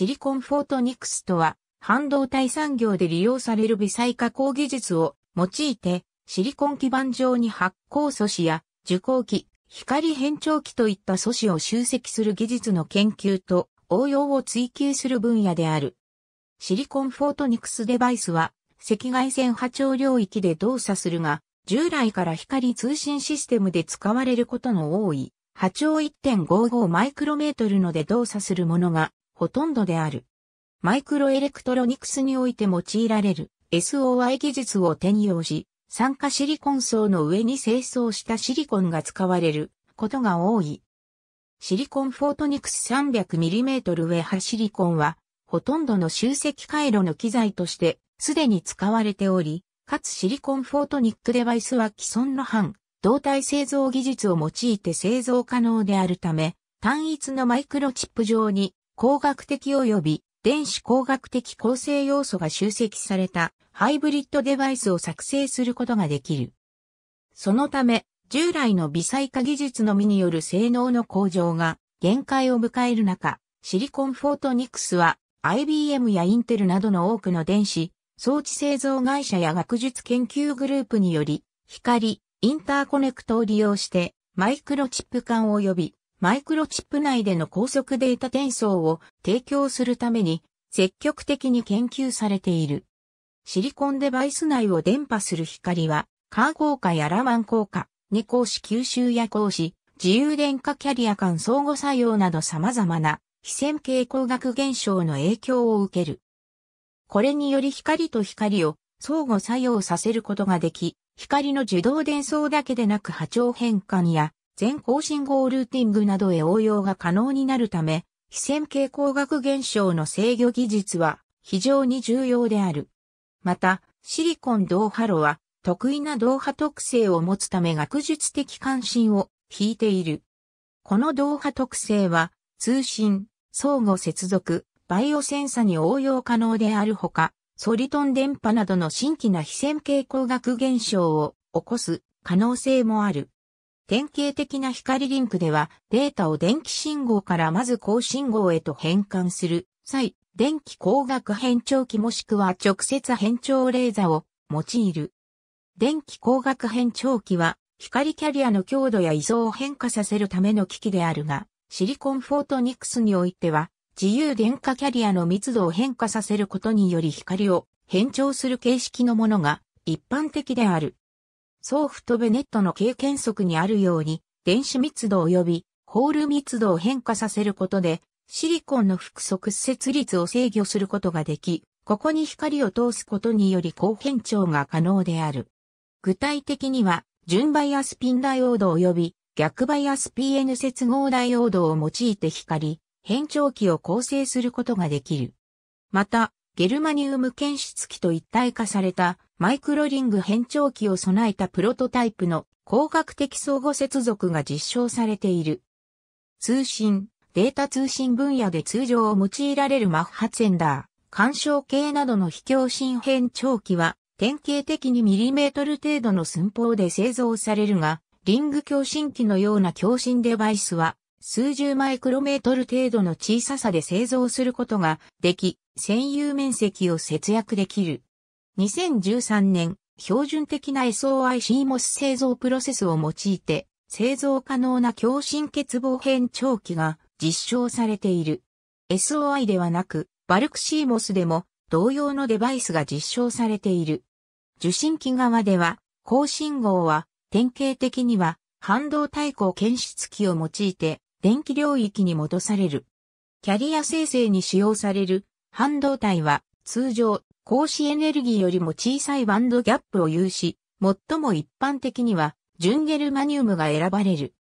シリコンフォートニクスとは、半導体産業で利用される微細加工技術を用いて、シリコン基板上に発光素子や受光器、光変調器といった素子を集積する技術の研究と応用を追求する分野である。シリコンフォートニクスデバイスは、赤外線波長領域で動作するが、従来から光通信システムで使われることの多い波長1.55マイクロメートルので動作するものがほとんどである。マイクロエレクトロニクスにおいて用いられる SOI 技術を転用し、酸化シリコン層の上に清掃したシリコンが使われることが多い。シリコンフォートニクス 300mm ウェハシリコンは、ほとんどの集積回路の機材としてすでに使われており、かつシリコンフォートニックデバイスは既存の半胴体製造技術を用いて製造可能であるため、単一のマイクロチップ上に工学的及び電子工学的構成要素が集積されたハイブリッドデバイスを作成することができる。そのため、従来の微細化技術のみによる性能の向上が限界を迎える中、シリコンフォートニクスは IBM やインテルなどの多くの電子、装置製造会社や学術研究グループにより、光、インターコネクトを利用して、マイクロチップ管を及びマイクロチップ内での高速データ転送を提供するために積極的に研究されている。シリコンデバイス内を電波する光は、カー効果やラマン効果、二光子吸収や光子、自由電化キャリア間相互作用など様々な非線形光学現象の影響を受ける。これにより光と光を相互作用させることができ、光の受動伝送だけでなく波長変換や全高信号ルーティングなどへ応用が可能になるため、非線形光学現象の制御技術は非常に重要である。また、シリコン同波炉は得意な同波特性を持つため学術的関心を引いている。この同波特性は通信、相互接続、バイオセンサに応用可能であるほか、ソリトン電波などの新規な非線形光学現象を起こす可能性もある。典型的な光リンクでは、データを電気信号からまず高信号へと変換する際、電気光学変調器もしくは直接変調レーザを用いる。電気光学変調器は、光キャリアの強度や位相を変化させるための機器であるが、シリコンフォートニクスにおいては、自由電荷キャリアの密度を変化させることにより光を変調する形式のものが一般的である。ソーフとベネットの経験則にあるように、電子密度及びホール密度を変化させることで、シリコンの複即接率を制御することができ、ここに光を通すことにより高変調が可能である。具体的には、純バイアスピンダイオード及び逆バイアス PN 接合ダイオードを用いて光、変調器を構成することができる。また、ゲルマニウム検出器と一体化されたマイクロリング変調器を備えたプロトタイプの光学的相互接続が実証されている。通信、データ通信分野で通常を用いられるマッハェンダー、干渉系などの非共振変調器は、典型的にミリメートル程度の寸法で製造されるが、リング共振器のような共振デバイスは、数十マイクロメートル程度の小ささで製造することができ、占有面積を節約できる。2013年、標準的な SOICMOS 製造プロセスを用いて、製造可能な共振欠乏変長期が実証されている。SOI ではなく、バルク CMOS でも同様のデバイスが実証されている。受信機側では、高信号は典型的には半導体光検出器を用いて電気領域に戻される。キャリア生成に使用される半導体は通常光子エネルギーよりも小さいバンドギャップを有し、最も一般的には、純ゲルマニウムが選ばれる。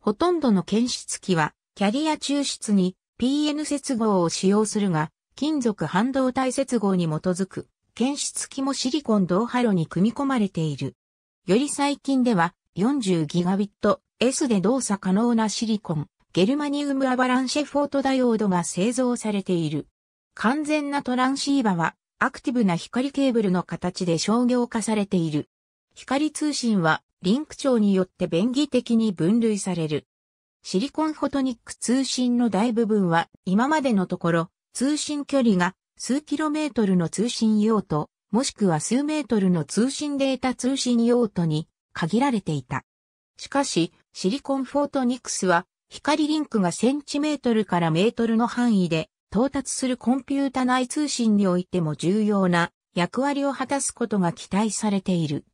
ほとんどの検出機は、キャリア抽出に PN 接合を使用するが、金属半導体接合に基づく、検出機もシリコン同波炉に組み込まれている。より最近では、40ギガビット S で動作可能なシリコン、ゲルマニウムアバランシェフォートダイオードが製造されている。完全なトランシーバはアクティブな光ケーブルの形で商業化されている。光通信はリンク長によって便宜的に分類される。シリコンフォトニック通信の大部分は今までのところ通信距離が数キロメートルの通信用途、もしくは数メートルの通信データ通信用途に限られていた。しかし、シリコンフォートニックスは光リンクがセンチメートルからメートルの範囲で到達するコンピュータ内通信においても重要な役割を果たすことが期待されている。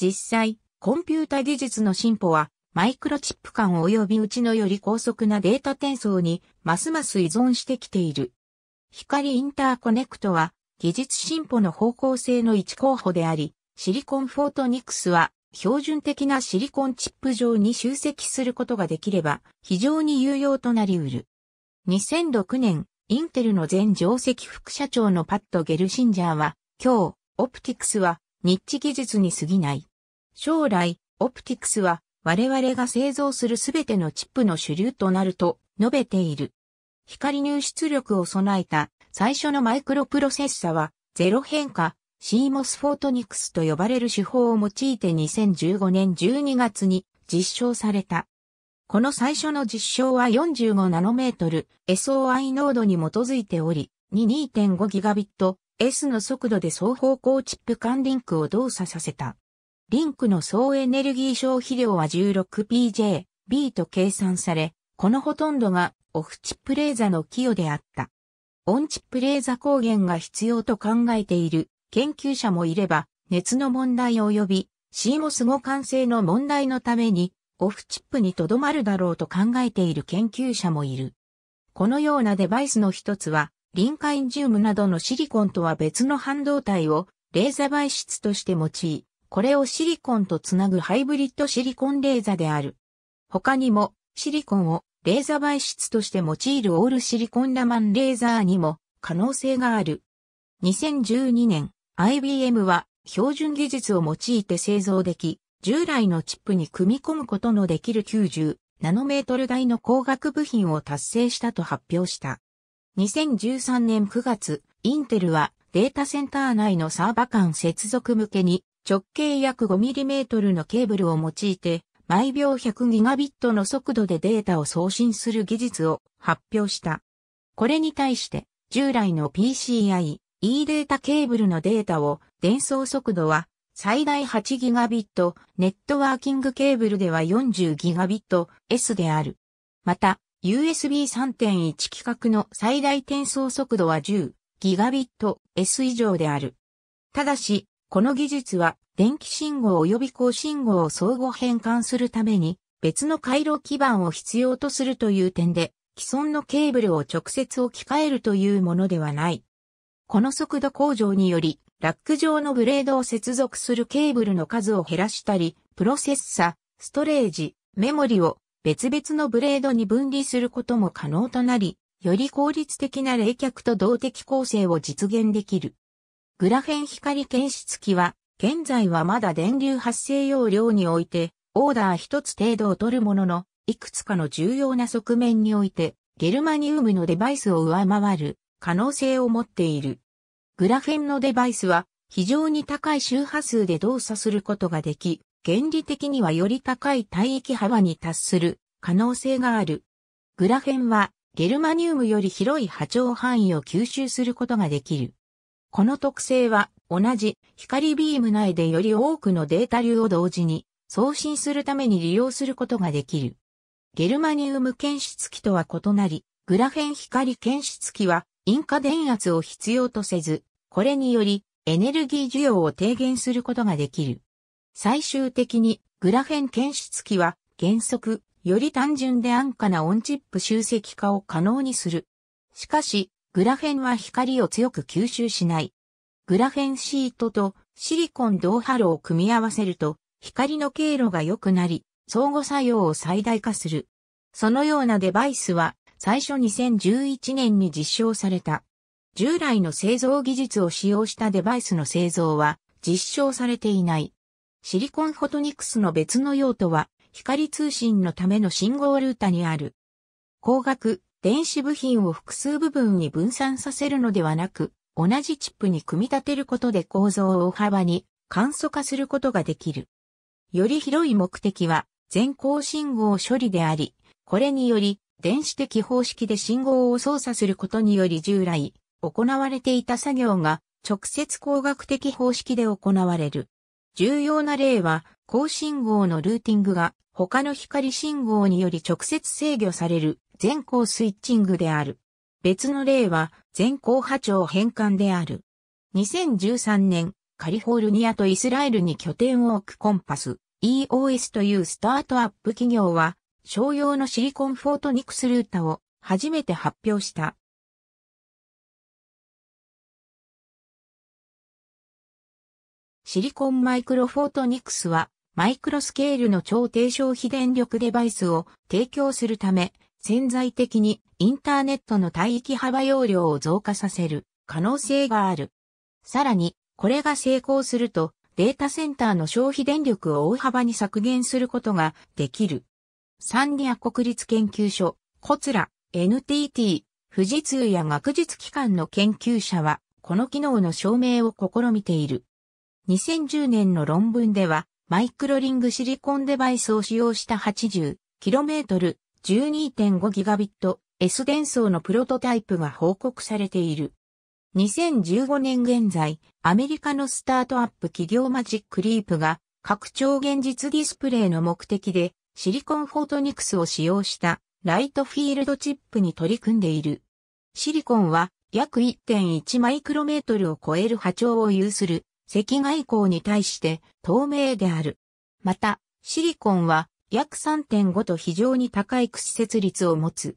実際、コンピュータ技術の進歩は、マイクロチップ間及びうちのより高速なデータ転送にますます依存してきている。光インターコネクトは技術進歩の方向性の一候補であり、シリコンフォートニクスは標準的なシリコンチップ上に集積することができれば非常に有用となり得る。2006年、インテルの前上席副社長のパッド・ゲルシンジャーは、今日、オプティクスは、ニッチ技術に過ぎない。将来、オプティクスは、我々が製造するすべてのチップの主流となると述べている。光入出力を備えた最初のマイクロプロセッサはゼロ変化 CMOS フォートニクスと呼ばれる手法を用いて2015年12月に実証された。この最初の実証は45ナノメートル SOI 濃度に基づいており、2.5ギガビット S の速度で双方向チップ間リンクを動作させた。リンクの総エネルギー消費量は 16PJ、B と計算され、このほとんどがオフチップレーザの寄与であった。オンチップレーザ光源が必要と考えている研究者もいれば、熱の問題及び CMOS 互換性の問題のためにオフチップにとどまるだろうと考えている研究者もいる。このようなデバイスの一つは、リンカインジウムなどのシリコンとは別の半導体をレーザ媒質として用い、これをシリコンとつなぐハイブリッドシリコンレーザである。他にも、シリコンをレーザ媒質として用いるオールシリコンラマンレーザーにも可能性がある。2012年、IBM は標準技術を用いて製造でき、従来のチップに組み込むことのできる90ナノメートル台の光学部品を達成したと発表した。2013年9月、インテルはデータセンター内のサーバ間接続向けに直径約 5mm のケーブルを用いて毎秒 100Gb の速度でデータを送信する技術を発表した。これに対して従来の PCI E データケーブルのデータを伝送速度は最大 8Gb ネットワーキングケーブルでは4 0 g b s である。また、USB 3.1規格の最大転送速度は1 0 g b s 以上である。ただし、この技術は電気信号及び高信号を相互変換するために別の回路基盤を必要とするという点で既存のケーブルを直接置き換えるというものではない。この速度向上によりラック上のブレードを接続するケーブルの数を減らしたり、プロセッサ、ストレージ、メモリを別々のブレードに分離することも可能となり、より効率的な冷却と動的構成を実現できる。グラフェン光検出器は、現在はまだ電流発生容量において、オーダー一つ程度を取るものの、いくつかの重要な側面において、ゲルマニウムのデバイスを上回る可能性を持っている。グラフェンのデバイスは非常に高い周波数で動作することができ、原理的にはより高い帯域幅に達する可能性がある。グラフェンはゲルマニウムより広い波長範囲を吸収することができる。この特性は同じ光ビーム内でより多くのデータ流を同時に送信するために利用することができる。ゲルマニウム検出器とは異なり、グラフェン光検出器は因果電圧を必要とせず、これによりエネルギー需要を低減することができる。最終的にグラフェン検出器は原則より単純で安価なオンチップ集積化を可能にする。しかし、グラフェンは光を強く吸収しない。グラフェンシートとシリコン銅ハロを組み合わせると光の経路が良くなり、相互作用を最大化する。そのようなデバイスは最初2011年に実証された。従来の製造技術を使用したデバイスの製造は実証されていない。シリコンフォトニクスの別の用途は光通信のための信号ルータにある。光学、電子部品を複数部分に分散させるのではなく、同じチップに組み立てることで構造を大幅に簡素化することができる。より広い目的は全光信号処理であり、これにより電子的方式で信号を操作することにより従来、行われていた作業が直接工学的方式で行われる。重要な例は、高信号のルーティングが他の光信号により直接制御される全光スイッチングである。別の例は全光波長変換である。2013年、カリフォルニアとイスラエルに拠点を置くコンパス EOS というスタートアップ企業は商用のシリコンフォートニクスルータを初めて発表した。シリコンマイクロフォートニクスはマイクロスケールの超低消費電力デバイスを提供するため潜在的にインターネットの帯域幅容量を増加させる可能性がある。さらにこれが成功するとデータセンターの消費電力を大幅に削減することができる。サンディア国立研究所、コツラ、NTT、富士通や学術機関の研究者は、この機能の証明を試みている。2010年の論文では、マイクロリングシリコンデバイスを使用した 80km、12.5Gb、S 電装のプロトタイプが報告されている。2015年現在、アメリカのスタートアップ企業マジックリープが、拡張現実ディスプレイの目的でシリコンフォートニクスを使用したライトフィールドチップに取り組んでいる。シリコンは約1.1マイクロメートルを超える波長を有する赤外光に対して透明である。また、シリコンは約3.5と非常に高い屈折率を持つ。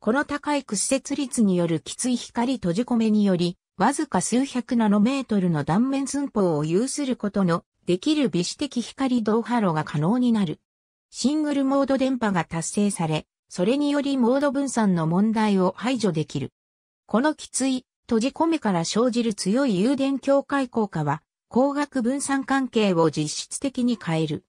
この高い屈折率によるきつい光閉じ込めにより、わずか数百ナノメートルの断面寸法を有することのできる微視的光動波路が可能になる。シングルモード電波が達成され、それによりモード分散の問題を排除できる。このきつい、閉じ込めから生じる強い誘電境界効果は、光学分散関係を実質的に変える。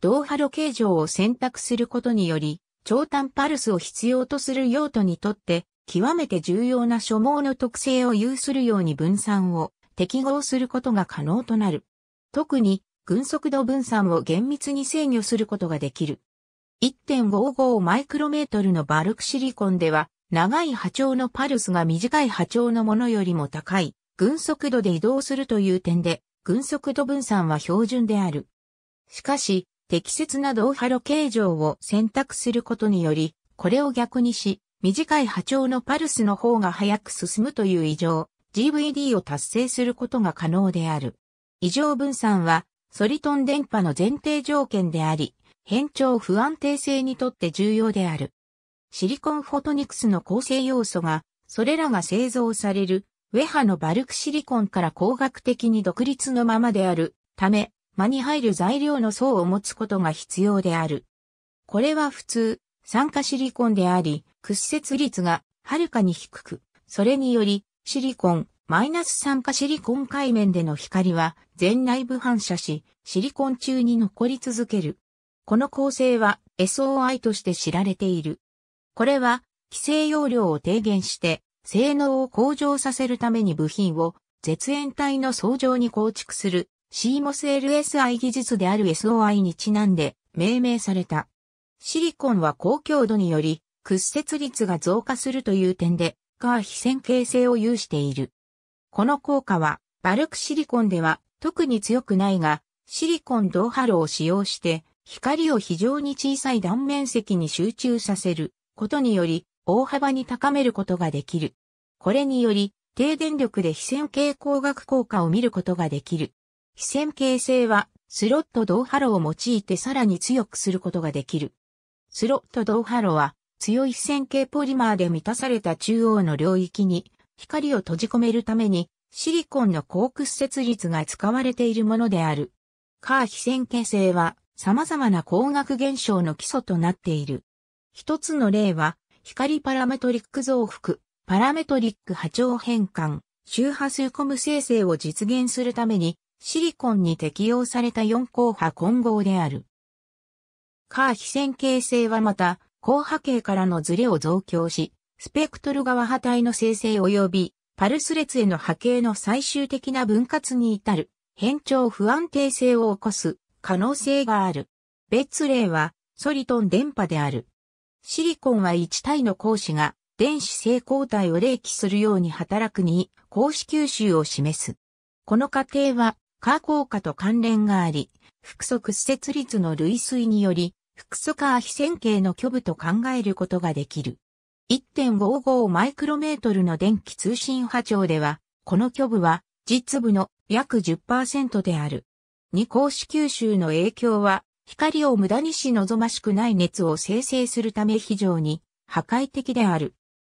同波路形状を選択することにより、長短パルスを必要とする用途にとって、極めて重要な所網の特性を有するように分散を適合することが可能となる。特に軍速度分散を厳密に制御することができる。1.55マイクロメートルのバルクシリコンでは、長い波長のパルスが短い波長のものよりも高い、軍速度で移動するという点で、軍速度分散は標準である。しかし、適切な同波路形状を選択することにより、これを逆にし、短い波長のパルスの方が早く進むという異常、GVD を達成することが可能である。異常分散はソリトン電波の前提条件であり、変調不安定性にとって重要である。シリコンフォトニクスの構成要素が、それらが製造される、ウェハのバルクシリコンから工学的に独立のままであるため、間に入る材料の層を持つことが必要である。これは普通、酸化シリコンであり、屈折率がはるかに低く、それにより、シリコン、マイナス酸化シリコン界面での光は全内部反射し、シリコン中に残り続ける。この構成は SOI として知られている。これは、規制容量を低減して、性能を向上させるために部品を絶縁体の相乗に構築する CMOS-LSI 技術である SOI にちなんで命名された。シリコンは高強度により屈折率が増加するという点で、カー非線形成を有している。この効果は、バルクシリコンでは特に強くないが、シリコン銅ハロを使用して、光を非常に小さい断面積に集中させることにより、大幅に高めることができる。これにより、低電力で非線形光学効果を見ることができる。非線形性は、スロット銅ハロを用いてさらに強くすることができる。スロット銅ハロは、強い非線形ポリマーで満たされた中央の領域に光を閉じ込めるために、シリコンの高屈折率が使われているものである。カー非線形性は様々な光学現象の基礎となっている。一つの例は、光パラメトリック増幅、パラメトリック波長変換、周波数コム生成を実現するために、シリコンに適用された4光波混合である。カー非線形性はまた、光波形からのズレを増強し、スペクトル側波体の生成及びパルス列への波形の最終的な分割に至る変調不安定性を起こす可能性がある。別例はソリトン電波である。シリコンは1体の光子が電子性交体を冷気するように働くに光子吸収を示す。この過程は化効果と関連があり、複素屈折率の類推により、複素化非線形の虚部と考えることができる。1.55マイクロメートルの電気通信波長では、この虚部は実部の約10%である。二光子吸収の影響は、光を無駄にし望ましくない熱を生成するため非常に破壊的である。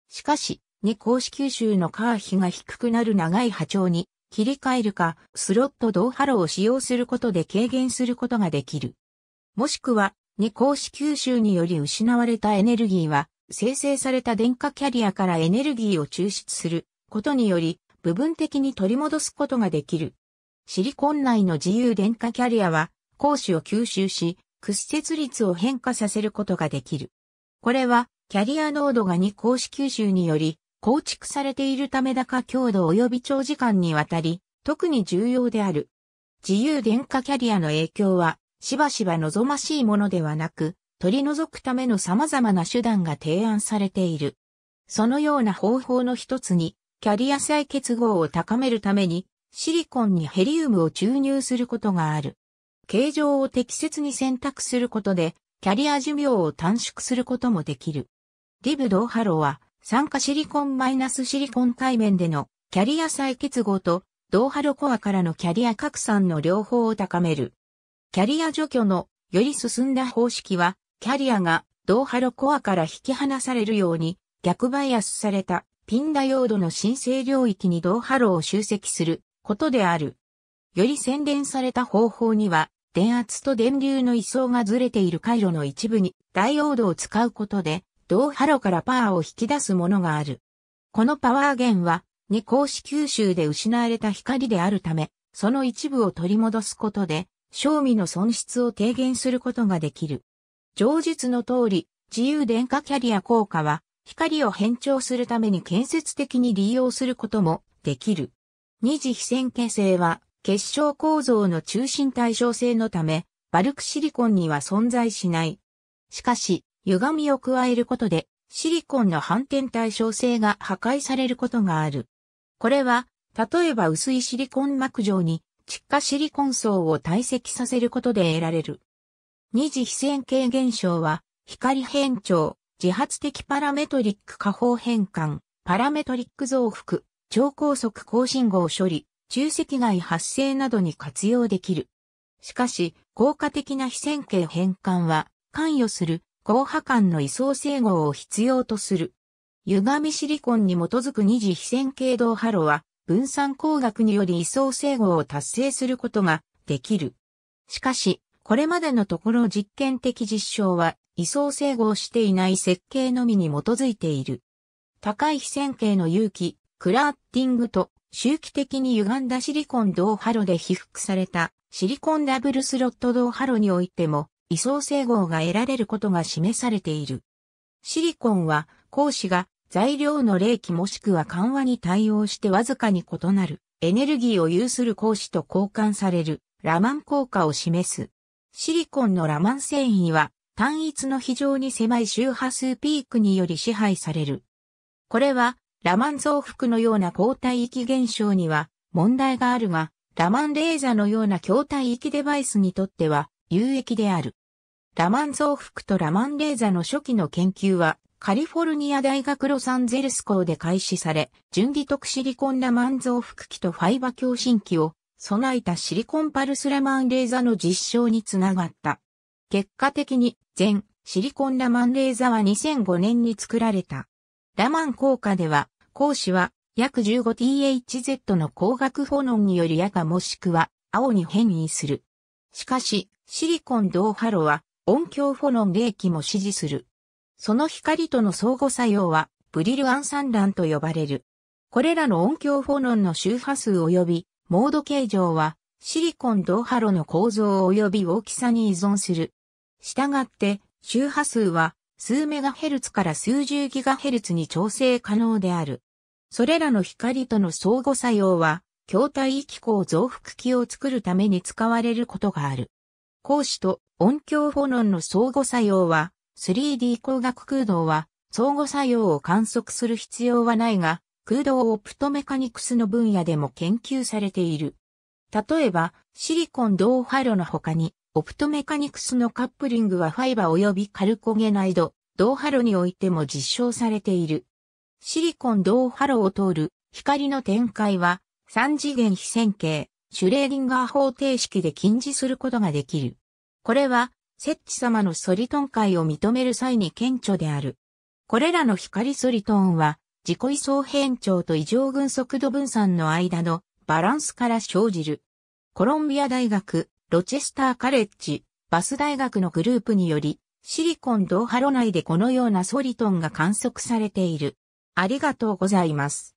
しかし、二光子吸収のカー比が低くなる長い波長に切り替えるか、スロット同波炉を使用することで軽減することができる。もしくは、二光子吸収により失われたエネルギーは、生成された電化キャリアからエネルギーを抽出することにより、部分的に取り戻すことができる。シリコン内の自由電化キャリアは、光子を吸収し、屈折率を変化させることができる。これは、キャリア濃度が2光子吸収により、構築されているため高強度及び長時間にわたり、特に重要である。自由電化キャリアの影響は、しばしば望ましいものではなく、取り除くための様々な手段が提案されている。そのような方法の一つに、キャリア再結合を高めるために、シリコンにヘリウムを注入することがある。形状を適切に選択することで、キャリア寿命を短縮することもできる。リブドーハロは、酸化シリコンマイナスシリコン対面でのキャリア再結合と、ドーハロコアからのキャリア拡散の両方を高める。キャリア除去のより進んだ方式は、キャリアがドーハロコアから引き離されるように逆バイアスされたピンダードの申請領域にドーハロを集積することである。より洗練された方法には、電圧と電流の位相がずれている回路の一部にダイオードを使うことで、ドーハロからパワーを引き出すものがある。このパワー源は、二光子吸収で失われた光であるため、その一部を取り戻すことで、賞味の損失を低減することができる。上述の通り、自由電化キャリア効果は、光を変調するために建設的に利用することもできる。二次非線形性は、結晶構造の中心対称性のため、バルクシリコンには存在しない。しかし、歪みを加えることで、シリコンの反転対称性が破壊されることがある。これは、例えば薄いシリコン膜上に、窒化シリコン層を堆積させることで得られる。二次非線形現象は、光変調、自発的パラメトリック下方変換、パラメトリック増幅、超高速高信号処理、中赤外発生などに活用できる。しかし、効果的な非線形変換は、関与する高波間の位相整合を必要とする。歪みシリコンに基づく二次非線形動波路は、分散工学により位相整合を達成することができる。しかし、これまでのところ実験的実証は、位相整合していない設計のみに基づいている。高い非線形の有機、クラーティングと、周期的に歪んだシリコン銅ハロで被覆された、シリコンダブルスロット銅ハロにおいても、位相整合が得られることが示されている。シリコンは、光子が材料の冷気もしくは緩和に対応してわずかに異なる、エネルギーを有する光子と交換される、ラマン効果を示す。シリコンのラマン繊維は単一の非常に狭い周波数ピークにより支配される。これはラマン増幅のような抗体域現象には問題があるが、ラマンレーザーのような筐体域デバイスにとっては有益である。ラマン増幅とラマンレーザーの初期の研究はカリフォルニア大学ロサンゼルス校で開始され、純利特シリコンラマン増幅器とファイバ共振器を備えたシリコンパルスラマンレーザの実証につながった。結果的に全シリコンラマンレーザは2005年に作られた。ラマン効果では、光子は約 15THz の光学フォノンにより赤もしくは青に変異する。しかし、シリコン同ハロは音響フォノン冷気も支持する。その光との相互作用はブリルアンサンランと呼ばれる。これらの音響フォノンの周波数及びモード形状はシリコン同ハロの構造及び大きさに依存する。したがって周波数は数メガヘルツから数十ギガヘルツに調整可能である。それらの光との相互作用は、筐体域構増幅器を作るために使われることがある。光子と音響フォノンの相互作用は、3D 光学空洞は相互作用を観測する必要はないが、空洞オプトメカニクスの分野でも研究されている。例えば、シリコン銅ハロの他に、オプトメカニクスのカップリングはファイバ及びカルコゲナイド、銅ハロにおいても実証されている。シリコン銅ハロを通る光の展開は、三次元非線形、シュレーディンガー方程式で禁止することができる。これは、セッチ様のソリトン解を認める際に顕著である。これらの光ソリトンは、自己位相変調と異常群速度分散の間のバランスから生じる。コロンビア大学、ロチェスターカレッジ、バス大学のグループにより、シリコンーハロ内でこのようなソリトンが観測されている。ありがとうございます。